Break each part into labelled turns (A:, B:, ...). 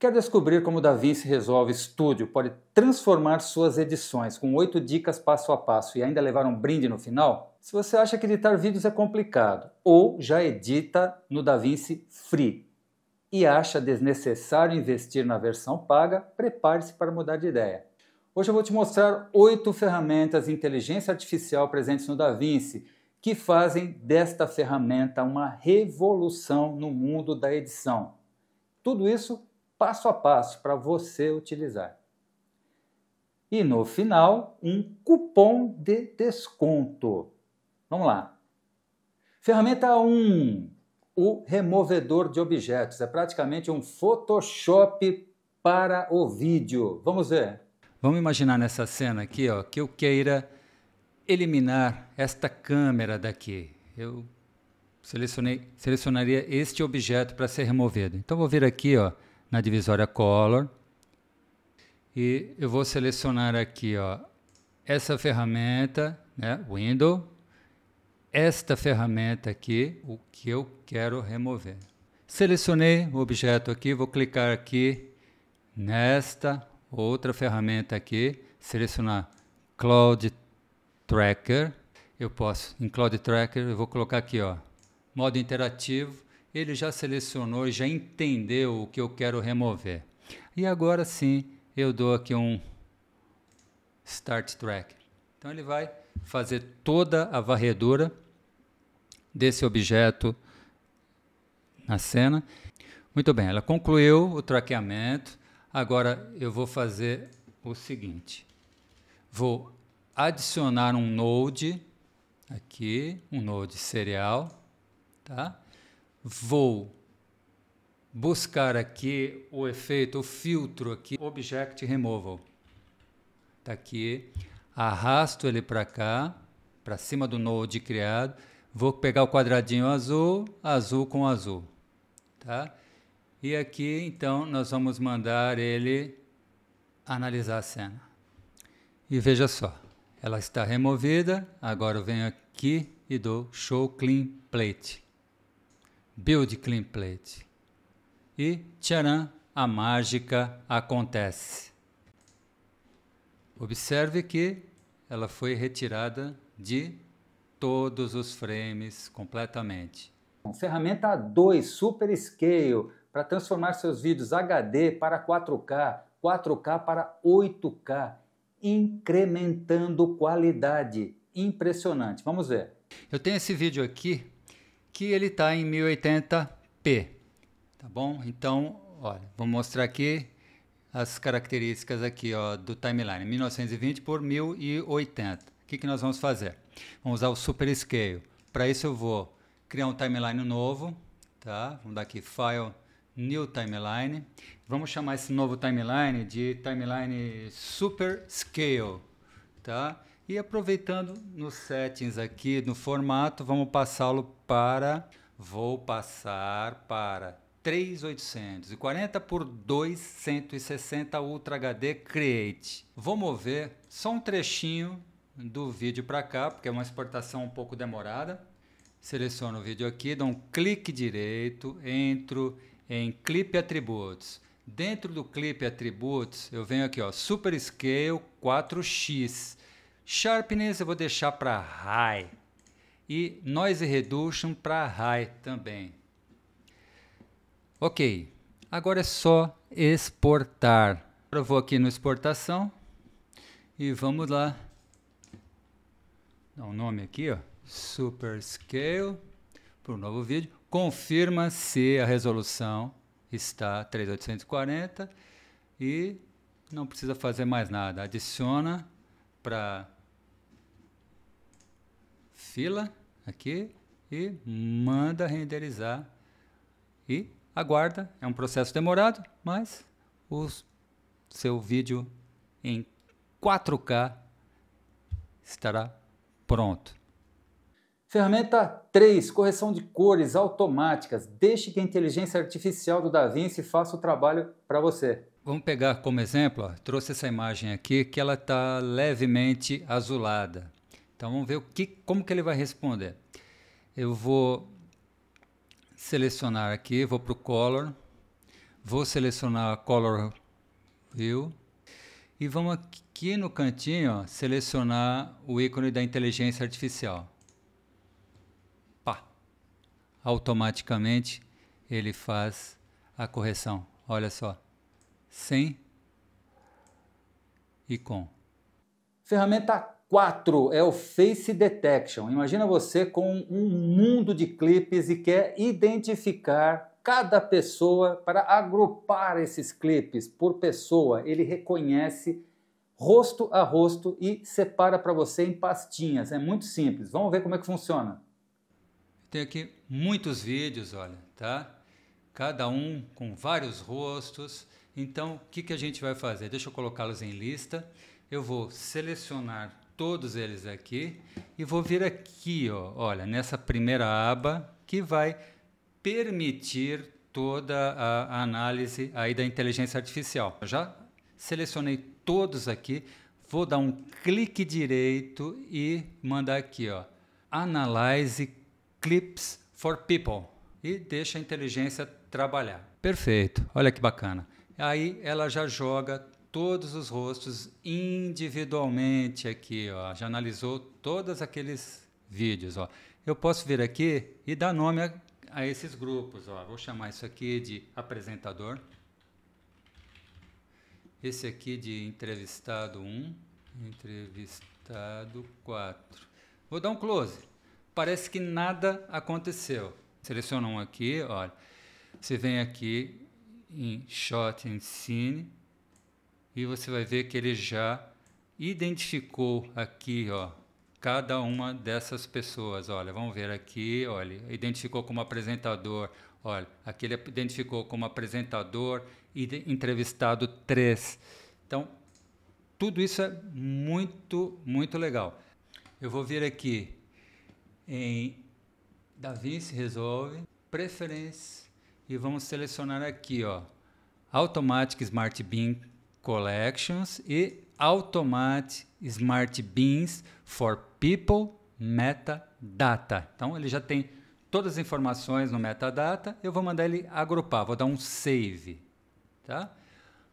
A: Quer descobrir como Davi se resolve estúdio pode transformar suas edições com oito dicas passo a passo e ainda levar um brinde no final? Se você acha que editar vídeos é complicado ou já edita no DaVinci Free e acha desnecessário investir na versão paga, prepare-se para mudar de ideia. Hoje eu vou te mostrar oito ferramentas de inteligência artificial presentes no DaVinci que fazem desta ferramenta uma revolução no mundo da edição. Tudo isso passo a passo para você utilizar. E no final, um cupom de desconto. Vamos lá. Ferramenta 1, o removedor de objetos. É praticamente um Photoshop para o vídeo. Vamos ver. Vamos imaginar nessa cena aqui, ó, que eu queira eliminar esta câmera daqui. Eu selecionei, selecionaria este objeto para ser removido. Então vou vir aqui, ó, na divisória Color. E eu vou selecionar aqui ó, essa ferramenta, né, Window, esta ferramenta aqui, o que eu quero remover. Selecionei o objeto aqui, vou clicar aqui nesta outra ferramenta aqui, selecionar Cloud Tracker. Eu posso, em Cloud Tracker, eu vou colocar aqui, ó, modo interativo ele já selecionou e já entendeu o que eu quero remover. E agora sim, eu dou aqui um Start Track. Então ele vai fazer toda a varredura desse objeto na cena. Muito bem, ela concluiu o traqueamento. Agora eu vou fazer o seguinte. Vou adicionar um node aqui, um node serial, tá? vou buscar aqui o efeito, o filtro aqui, Object Removal. Está aqui, arrasto ele para cá, para cima do node criado, vou pegar o quadradinho azul, azul com azul. Tá? E aqui, então, nós vamos mandar ele analisar a cena. E veja só, ela está removida, agora eu venho aqui e dou Show Clean Plate. Build Clean Plate. E tcharam, a mágica acontece. Observe que ela foi retirada de todos os frames completamente. Ferramenta 2 Super Scale para transformar seus vídeos HD para 4K, 4K para 8K, incrementando qualidade. Impressionante. Vamos ver. Eu tenho esse vídeo aqui que ele está em 1080p, tá bom? Então, olha, vou mostrar aqui as características aqui ó, do timeline, 1920 por 1080. O que, que nós vamos fazer? Vamos usar o Super Scale. Para isso eu vou criar um timeline novo, tá? Vamos dar aqui File, New Timeline. Vamos chamar esse novo timeline de Timeline Super Scale, tá? E aproveitando nos settings aqui, no formato, vamos passá-lo para. Vou passar para 3840 por 260 Ultra HD Create. Vou mover só um trechinho do vídeo para cá, porque é uma exportação um pouco demorada. Seleciono o vídeo aqui, dou um clique direito, entro em Clipe Atributos. Dentro do Clipe Atributos, eu venho aqui, ó, Super Scale 4x. Sharpness eu vou deixar para high e noise reduction para high também. Ok, agora é só exportar. Eu vou aqui no exportação e vamos lá. Dá um nome aqui, ó. Super Scale para o novo vídeo. Confirma se a resolução está 3840 e não precisa fazer mais nada. Adiciona para fila aqui e manda renderizar e aguarda. É um processo demorado, mas o seu vídeo em 4K estará pronto. Ferramenta 3, correção de cores automáticas. Deixe que a inteligência artificial do DaVinci faça o trabalho para você. Vamos pegar como exemplo, ó, trouxe essa imagem aqui que ela está levemente azulada. Então vamos ver o que, como que ele vai responder. Eu vou selecionar aqui, vou para o Color, vou selecionar Color View e vamos aqui no cantinho ó, selecionar o ícone da inteligência artificial. Pá! Automaticamente ele faz a correção. Olha só, sem e com. Ferramenta 4 é o Face Detection. Imagina você com um mundo de clipes e quer identificar cada pessoa para agrupar esses clipes por pessoa. Ele reconhece rosto a rosto e separa para você em pastinhas. É muito simples. Vamos ver como é que funciona. Tem aqui muitos vídeos, olha, tá? Cada um com vários rostos. Então, o que, que a gente vai fazer? Deixa eu colocá-los em lista. Eu vou selecionar todos eles aqui e vou vir aqui, ó, olha, nessa primeira aba que vai permitir toda a análise aí da inteligência artificial. Eu já selecionei todos aqui, vou dar um clique direito e mandar aqui, ó, Analyze Clips for People e deixa a inteligência trabalhar. Perfeito, olha que bacana. Aí ela já joga todos os rostos individualmente aqui, ó. Já analisou todos aqueles vídeos, ó. Eu posso vir aqui e dar nome a, a esses grupos, ó. Vou chamar isso aqui de apresentador. Esse aqui de entrevistado 1, entrevistado 4. Vou dar um close. Parece que nada aconteceu. Seleciona um aqui, olha. Você vem aqui em shot em scene e você vai ver que ele já identificou aqui, ó, cada uma dessas pessoas. Olha, vamos ver aqui, olha, identificou como apresentador, olha, aqui ele identificou como apresentador e entrevistado três. Então, tudo isso é muito, muito legal. Eu vou vir aqui em se Resolve, Preferências, e vamos selecionar aqui, ó, Automatic Smart bin Collections e Automate Smart Beans for People Metadata. Então ele já tem todas as informações no metadata. Eu vou mandar ele agrupar, vou dar um save, tá?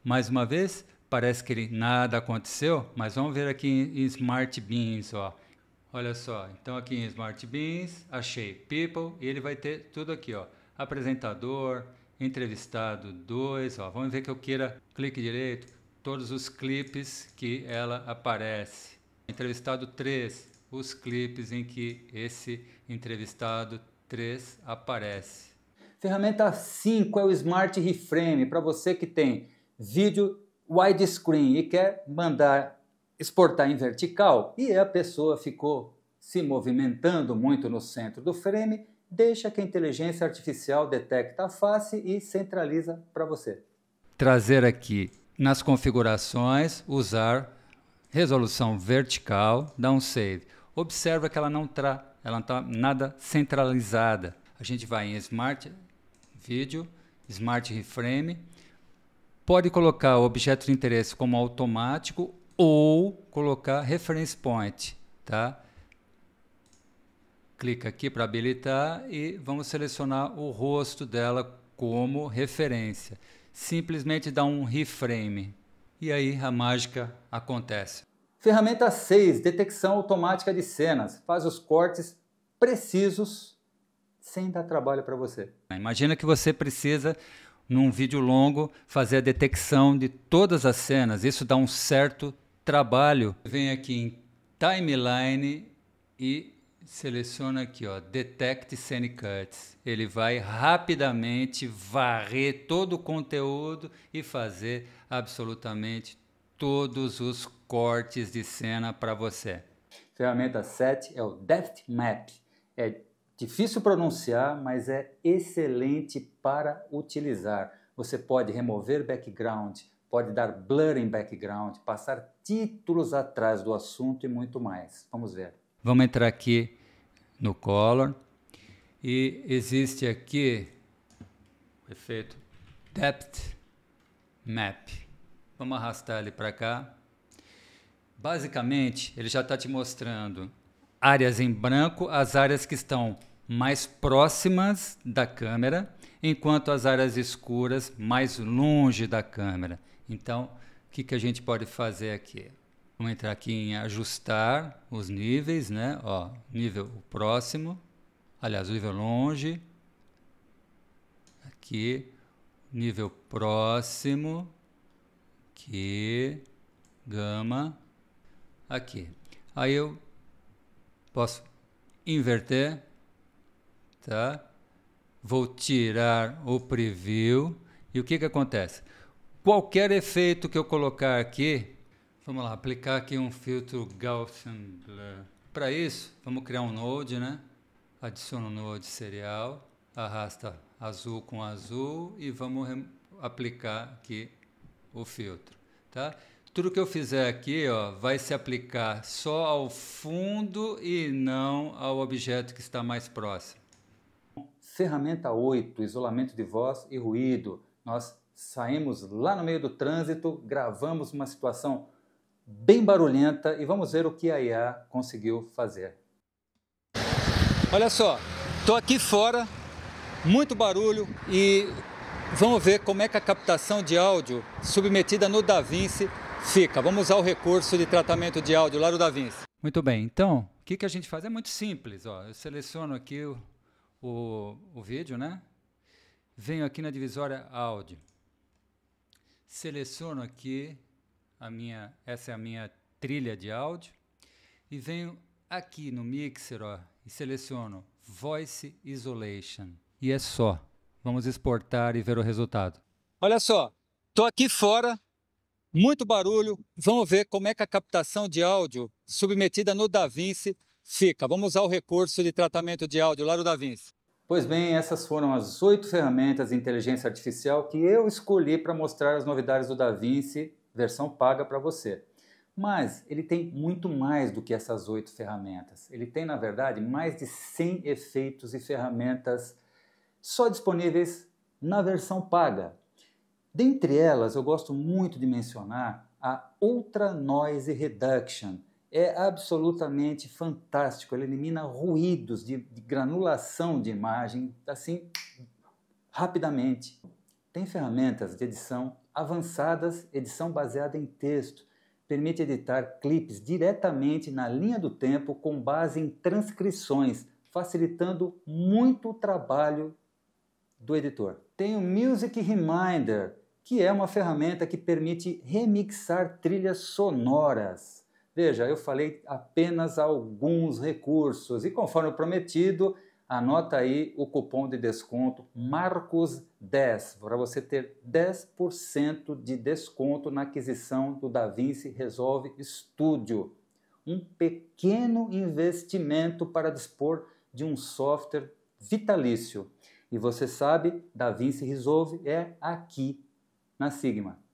A: Mais uma vez, parece que ele, nada aconteceu, mas vamos ver aqui em, Smart Beans, ó. Olha só, então aqui em Smart Beans, achei People e ele vai ter tudo aqui, ó. Apresentador, entrevistado 2, ó. Vamos ver que eu queira, clique direito, todos os clipes que ela aparece. Entrevistado 3, os clipes em que esse entrevistado 3 aparece. Ferramenta 5 é o Smart Reframe, para você que tem vídeo widescreen e quer mandar exportar em vertical e a pessoa ficou se movimentando muito no centro do frame, deixa que a inteligência artificial detecta a face e centraliza para você. Trazer aqui nas configurações, usar resolução vertical, dá um save. Observa que ela não está ela tá nada centralizada. A gente vai em Smart Video, Smart Reframe. Pode colocar o objeto de interesse como automático ou colocar Reference Point, tá? Clica aqui para habilitar e vamos selecionar o rosto dela como referência simplesmente dá um reframe e aí a mágica acontece. Ferramenta 6, detecção automática de cenas. Faz os cortes precisos sem dar trabalho para você. Imagina que você precisa num vídeo longo fazer a detecção de todas as cenas. Isso dá um certo trabalho. Vem aqui em timeline e seleciona aqui, ó, Detect Scene Cuts. Ele vai rapidamente varrer todo o conteúdo e fazer absolutamente todos os cortes de cena para você. Ferramenta 7 é o Depth Map. É difícil pronunciar, mas é excelente para utilizar. Você pode remover background, pode dar blur em background, passar títulos atrás do assunto e muito mais. Vamos ver. Vamos entrar aqui no Color. E existe aqui o efeito Depth Map. Vamos arrastar ele para cá. Basicamente, ele já está te mostrando áreas em branco, as áreas que estão mais próximas da câmera, enquanto as áreas escuras mais longe da câmera. Então, o que, que a gente pode fazer aqui? Vamos entrar aqui em ajustar os níveis, né? Ó, nível próximo, aliás, nível longe. Aqui, nível próximo, aqui, gama, aqui. Aí eu posso inverter, tá? Vou tirar o preview e o que que acontece? Qualquer efeito que eu colocar aqui, Vamos lá, aplicar aqui um filtro Gaussian Blur. Para isso, vamos criar um node, né? Adiciono node serial, arrasta azul com azul e vamos aplicar aqui o filtro, tá? Tudo que eu fizer aqui, ó, vai se aplicar só ao fundo e não ao objeto que está mais próximo. Ferramenta 8, isolamento de voz e ruído. Nós saímos lá no meio do trânsito, gravamos uma situação bem barulhenta e vamos ver o que a IA conseguiu fazer. Olha só, estou aqui fora, muito barulho e vamos ver como é que a captação de áudio submetida no DaVinci fica. Vamos usar o recurso de tratamento de áudio lá do DaVinci. Muito bem, então o que, que a gente faz? É muito simples. Ó. Eu seleciono aqui o, o, o vídeo, né? Venho aqui na divisória áudio. Seleciono aqui a minha, essa é a minha trilha de áudio e venho aqui no mixer ó, e seleciono Voice Isolation. E é só. Vamos exportar e ver o resultado. Olha só, tô aqui fora, muito barulho. Vamos ver como é que a captação de áudio submetida no DaVinci fica. Vamos usar o recurso de tratamento de áudio lá do DaVinci. Pois bem, essas foram as oito ferramentas de inteligência artificial que eu escolhi para mostrar as novidades do DaVinci versão paga para você. Mas ele tem muito mais do que essas oito ferramentas. Ele tem, na verdade, mais de 100 efeitos e ferramentas só disponíveis na versão paga. Dentre elas, eu gosto muito de mencionar a Ultra Noise Reduction. É absolutamente fantástico. Ele elimina ruídos de, de granulação de imagem assim rapidamente. Tem ferramentas de edição avançadas, edição baseada em texto, permite editar clipes diretamente na linha do tempo com base em transcrições, facilitando muito o trabalho do editor. Tem o Music Reminder, que é uma ferramenta que permite remixar trilhas sonoras. Veja, eu falei apenas alguns recursos e conforme prometido, Anota aí o cupom de desconto MARCOS10 para você ter 10% de desconto na aquisição do DaVinci Resolve Studio. Um pequeno investimento para dispor de um software vitalício. E você sabe, DaVinci Resolve é aqui na Sigma.